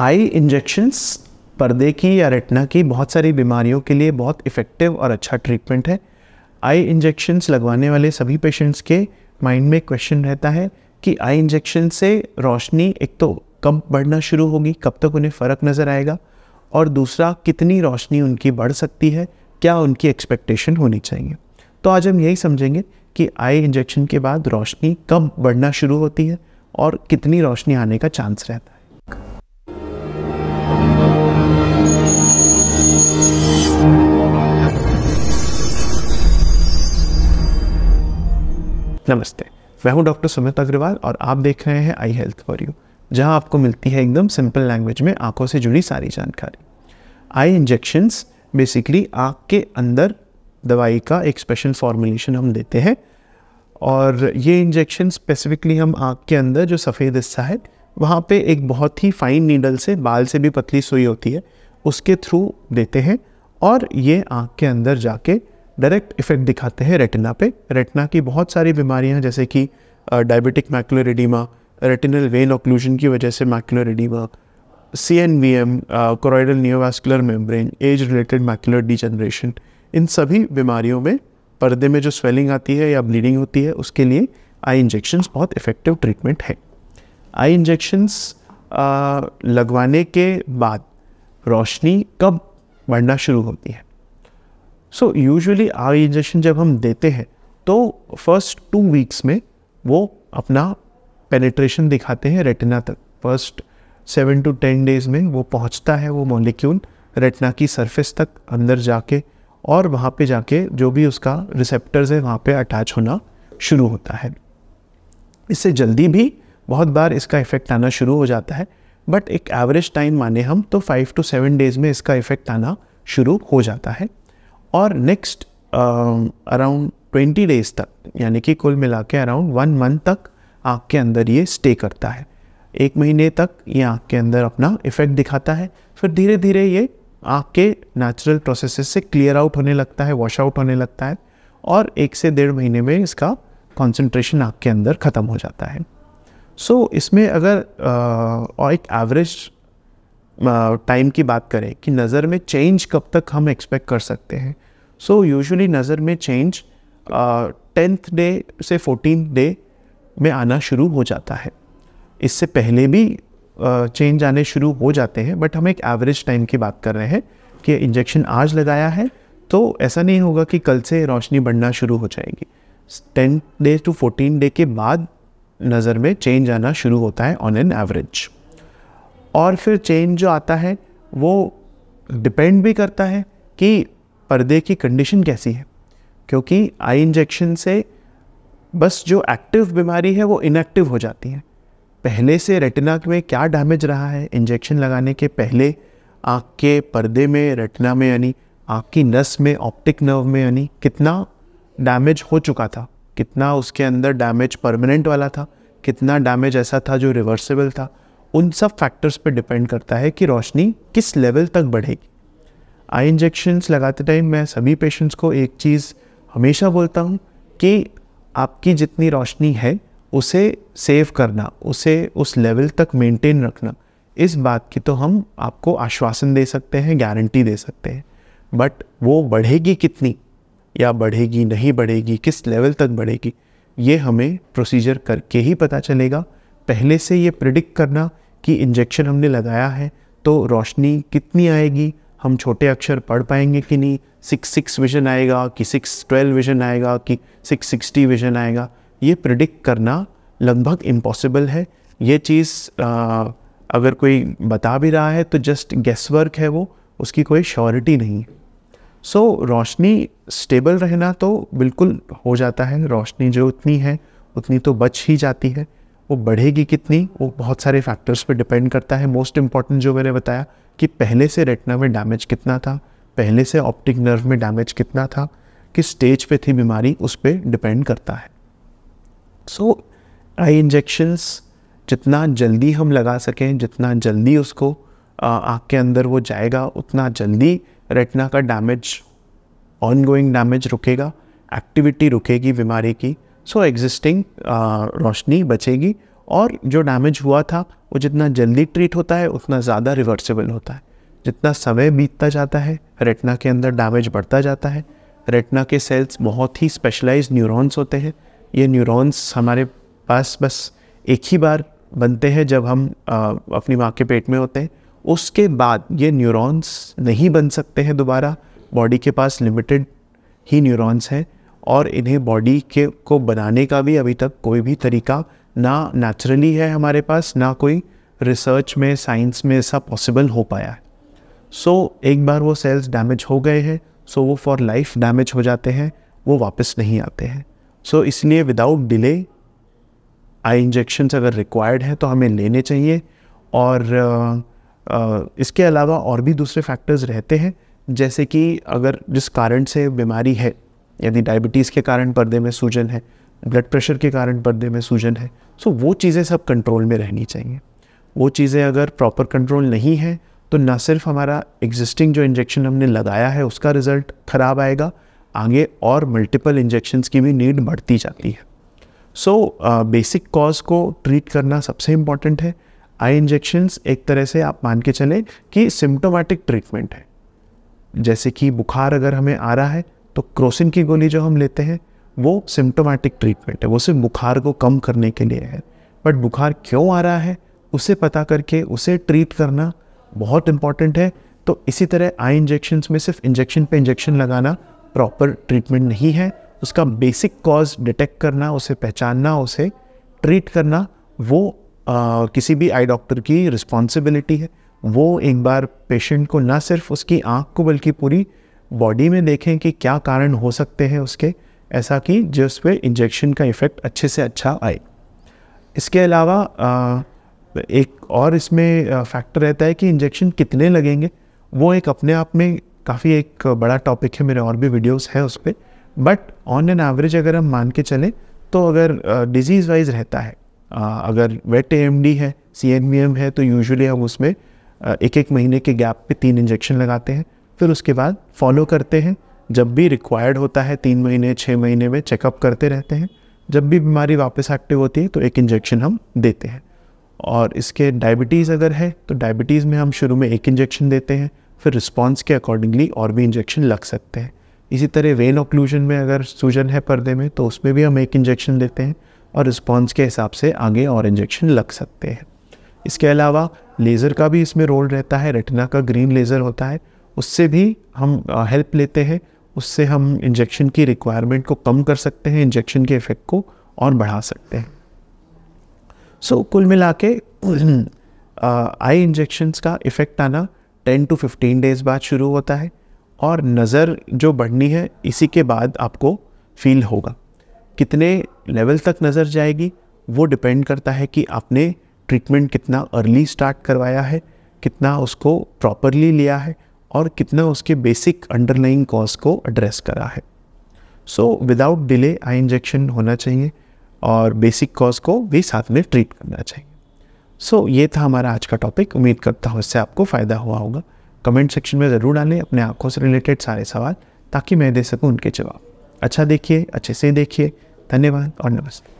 आई injections पर्दे की या रेटना की बहुत सारी बीमारियों के लिए बहुत इफ़ेक्टिव और अच्छा ट्रीटमेंट है आई इंजेक्शन्स लगवाने वाले सभी पेशेंट्स के माइंड में क्वेश्चन रहता है कि आई इंजेक्शन से रोशनी एक तो कम बढ़ना शुरू होगी कब तक उन्हें फ़र्क नज़र आएगा और दूसरा कितनी रोशनी उनकी बढ़ सकती है क्या उनकी एक्सपेक्टेशन होनी चाहिए तो आज हम यही समझेंगे कि आई इंजेक्शन के बाद रोशनी कब बढ़ना शुरू होती है और कितनी रोशनी आने का चांस रहता है नमस्ते मैं हूं डॉक्टर सुमित अग्रवाल और आप देख रहे हैं आई हेल्थ फॉर यू जहां आपको मिलती है एकदम सिंपल लैंग्वेज में आंखों से जुड़ी सारी जानकारी आई इंजेक्शंस बेसिकली आँख के अंदर दवाई का एक स्पेशल फॉर्मुलेशन हम देते हैं और ये इंजेक्शन स्पेसिफिकली हम आँख के अंदर जो सफ़ेद हिस्सा है वहाँ पे एक बहुत ही फाइन नीडल से बाल से भी पतली सुई होती है उसके थ्रू देते हैं और ये आँख के अंदर जाके डायरेक्ट इफ़ेक्ट दिखाते हैं रेटिना पे रेटिना की बहुत सारी बीमारियाँ जैसे कि diabetic macular edema retinal vein occlusion की वजह से macular edema C N V M choroidal neovascular membrane age related macular degeneration इन सभी बीमारियों में पर्दे में जो स्वेलिंग आती है या ब्लीडिंग होती है उसके लिए आई इंजेक्शन बहुत इफेक्टिव ट्रीटमेंट है आई इंजेक्शन्स लगवाने के बाद रोशनी कब बढ़ना शुरू होती है सो यूजुअली आई इंजेक्शन जब हम देते हैं तो फर्स्ट टू वीक्स में वो अपना पेनिट्रेशन दिखाते हैं रेटिना तक first seven two ten days में वो पहुंचता है वो मॉलिक्यूल रेटिना की सरफेस तक अंदर जाके और वहाँ पे जाके जो भी उसका रिसेप्टर्स है वहाँ पे अटैच होना शुरू होता है इससे जल्दी भी बहुत बार इसका इफ़ेक्ट आना शुरू हो जाता है बट एक एवरेज टाइम माने हम तो फाइव टू सेवन डेज़ में इसका इफ़ेक्ट आना शुरू हो जाता है और नेक्स्ट अराउंड ट्वेंटी डेज़ तक यानी कि कुल मिला के अराउंड वन मंथ तक आँख के अंदर ये स्टे करता है एक महीने तक ये आँख के अंदर अपना इफ़ेक्ट दिखाता है फिर धीरे धीरे ये आँख के नेचुरल प्रोसेस से क्लियर आउट होने लगता है वॉश आउट होने लगता है और एक से डेढ़ महीने में इसका कॉन्सेंट्रेशन आँख के अंदर ख़त्म हो जाता है सो so, इसमें अगर आ, एक एवरेज टाइम की बात करें कि नज़र में चेंज कब तक हम एक्सपेक्ट कर सकते हैं सो यूजुअली नज़र में चेंज टेंथ डे से फोर्टीन डे में आना शुरू हो जाता है इससे पहले भी चेंज आने शुरू हो जाते हैं बट हम एक एवरेज टाइम की बात कर रहे हैं कि इंजेक्शन आज लगाया है तो ऐसा नहीं होगा कि कल से रोशनी बढ़ना शुरू हो जाएगी ten day to fourteen day के बाद नज़र में चेंज आना शुरू होता है ऑन एन एवरेज और फिर चेंज जो आता है वो डिपेंड भी करता है कि पर्दे की कंडीशन कैसी है क्योंकि आई इंजेक्शन से बस जो एक्टिव बीमारी है वो इनएक्टिव हो जाती है पहले से रेटिना में क्या डैमेज रहा है इंजेक्शन लगाने के पहले आँख के पर्दे में रेटिना में यानी आँख की नस में ऑप्टिक नर्व में यानी कितना डैमेज हो चुका था कितना उसके अंदर डैमेज परमानेंट वाला था कितना डैमेज ऐसा था जो रिवर्सिबल था उन सब फैक्टर्स पे डिपेंड करता है कि रोशनी किस लेवल तक बढ़ेगी आई इंजेक्शन्स लगाते टाइम मैं सभी पेशेंट्स को एक चीज़ हमेशा बोलता हूँ कि आपकी जितनी रोशनी है उसे सेव करना उसे उस लेवल तक मेंटेन रखना इस बात की तो हम आपको आश्वासन दे सकते हैं गारंटी दे सकते हैं बट वो बढ़ेगी कितनी या बढ़ेगी नहीं बढ़ेगी किस लेवल तक बढ़ेगी ये हमें प्रोसीजर करके ही पता चलेगा पहले से ये प्रिडिक्ट करना कि इंजेक्शन हमने लगाया है तो रोशनी कितनी आएगी हम छोटे अक्षर पढ़ पाएंगे कि नहीं सिक्स सिक्स विजन आएगा कि सिक्स ट्वेल्व विजन आएगा कि सिक्स सिक्सटी विजन आएगा ये प्रिडिक्ट करना लगभग इम्पॉसिबल है ये चीज़ आ, अगर कोई बता भी रहा है तो जस्ट गेस वर्क है वो उसकी कोई श्योरिटी नहीं है सो so, रोशनी स्टेबल रहना तो बिल्कुल हो जाता है रोशनी जो उतनी है उतनी तो बच ही जाती है वो बढ़ेगी कितनी वो बहुत सारे फैक्टर्स पे डिपेंड करता है मोस्ट इम्पॉर्टेंट जो मैंने बताया कि पहले से रेटना में डैमेज कितना था पहले से ऑप्टिक नर्व में डैमेज कितना था किस स्टेज पे थी बीमारी उस पर डिपेंड करता है सो आई इंजेक्शन्स जितना जल्दी हम लगा सकें जितना जल्दी उसको आँख के अंदर वो जाएगा उतना जल्दी रेटना का डैमेज ऑनगोइंग डैमेज रुकेगा एक्टिविटी रुकेगी बीमारी की सो एग्जिस्टिंग रोशनी बचेगी और जो डैमेज हुआ था वो जितना जल्दी ट्रीट होता है उतना ज़्यादा रिवर्सिबल होता है जितना समय बीतता जाता है रेटना के अंदर डैमेज बढ़ता जाता है रेटना के सेल्स बहुत ही स्पेशलाइज न्यूरॉन्स होते हैं ये न्यूरॉन्स हमारे पास बस एक ही बार बनते हैं जब हम आ, अपनी माँ के पेट में होते हैं उसके बाद ये न्यूरॉन्स नहीं बन सकते हैं दोबारा बॉडी के पास लिमिटेड ही न्यूरॉन्स हैं और इन्हें बॉडी के को बनाने का भी अभी तक कोई भी तरीका ना नेचुरली है हमारे पास ना कोई रिसर्च में साइंस में ऐसा पॉसिबल हो पाया है सो so, एक बार वो सेल्स डैमेज हो गए हैं सो so वो फॉर लाइफ डैमेज हो जाते हैं वो वापस नहीं आते हैं सो so, इसलिए विदाउट डिले आई इंजेक्शन्स अगर रिक्वायर्ड है तो हमें लेने चाहिए और uh, इसके अलावा और भी दूसरे फैक्टर्स रहते हैं जैसे कि अगर जिस कारण से बीमारी है यदि डायबिटीज़ के कारण पर्दे में सूजन है ब्लड प्रेशर के कारण पर्दे में सूजन है सो वो चीज़ें सब कंट्रोल में रहनी चाहिए वो चीज़ें अगर प्रॉपर कंट्रोल नहीं है तो ना सिर्फ हमारा एग्जिस्टिंग जो इंजेक्शन हमने लगाया है उसका रिज़ल्ट ख़राब आएगा आगे और मल्टीपल इंजेक्शन्स की भी नीड बढ़ती जाती है सो बेसिक कॉज को ट्रीट करना सबसे इम्पॉर्टेंट है आई इंजेक्शन्स एक तरह से आप मान के चलें कि सिम्टोमेटिक ट्रीटमेंट है जैसे कि बुखार अगर हमें आ रहा है तो क्रोसिन की गोली जो हम लेते हैं वो सिम्टोमेटिक ट्रीटमेंट है वो सिर्फ बुखार को कम करने के लिए है बट बुखार क्यों आ रहा है उसे पता करके उसे ट्रीट करना बहुत इंपॉर्टेंट है तो इसी तरह आई इंजेक्शन्स में सिर्फ इंजेक्शन पे इंजेक्शन लगाना प्रॉपर ट्रीटमेंट नहीं है उसका बेसिक कॉज डिटेक्ट करना उसे पहचानना उसे ट्रीट करना वो किसी भी आई डॉक्टर की रिस्पॉन्सिबिलिटी है वो एक बार पेशेंट को ना सिर्फ उसकी आँख को बल्कि पूरी बॉडी में देखें कि क्या कारण हो सकते हैं उसके ऐसा कि जिस पे इंजेक्शन का इफ़ेक्ट अच्छे से अच्छा आए इसके अलावा एक और इसमें फैक्टर रहता है कि इंजेक्शन कितने लगेंगे वो एक अपने आप में काफ़ी एक बड़ा टॉपिक है मेरे और भी वीडियोस हैं उस पर बट ऑन एन एवरेज अगर हम मान के चलें तो अगर डिजीज़ वाइज रहता है आ, अगर वेट ए है सी है तो यूजुअली हम उसमें एक एक महीने के गैप पे तीन इंजेक्शन लगाते हैं फिर उसके बाद फॉलो करते हैं जब भी रिक्वायर्ड होता है तीन महीने छः महीने में चेकअप करते रहते हैं जब भी बीमारी वापस एक्टिव होती है तो एक इंजेक्शन हम देते हैं और इसके डायबिटीज़ अगर है तो डायबिटीज़ में हम शुरू में एक इंजेक्शन देते हैं फिर रिस्पॉन्स के अकॉर्डिंगली और भी इंजेक्शन लग सकते हैं इसी तरह वेन ऑक्लूजन में अगर सूजन है पर्दे में तो उसमें भी हम एक इंजेक्शन देते हैं और रिस्पॉन्स के हिसाब से आगे और इंजेक्शन लग सकते हैं इसके अलावा लेज़र का भी इसमें रोल रहता है रेटिना का ग्रीन लेज़र होता है उससे भी हम हेल्प uh, लेते हैं उससे हम इंजेक्शन की रिक्वायरमेंट को कम कर सकते हैं इंजेक्शन के इफ़ेक्ट को और बढ़ा सकते हैं सो so, कुल मिला के आई इंजेक्शन्स का इफ़ेक्ट आना 10 टू 15 डेज़ बाद शुरू होता है और नज़र जो बढ़नी है इसी के बाद आपको फील होगा कितने लेवल तक नज़र जाएगी वो डिपेंड करता है कि आपने ट्रीटमेंट कितना अर्ली स्टार्ट करवाया है कितना उसको प्रॉपरली लिया है और कितना उसके बेसिक अंडरलाइंग कॉज को एड्रेस करा है so without delay eye injection होना चाहिए और बेसिक कॉज को भी साथ में ट्रीट करना चाहिए सो so, ये था हमारा आज का टॉपिक उम्मीद करता हूँ इससे आपको फ़ायदा हुआ होगा कमेंट सेक्शन में ज़रूर डालें अपने आँखों से रिलेटेड सारे सवाल ताकि मैं दे सकूँ उनके जवाब अच्छा देखिए अच्छे से देखिए धन्यवाद और नमस्ते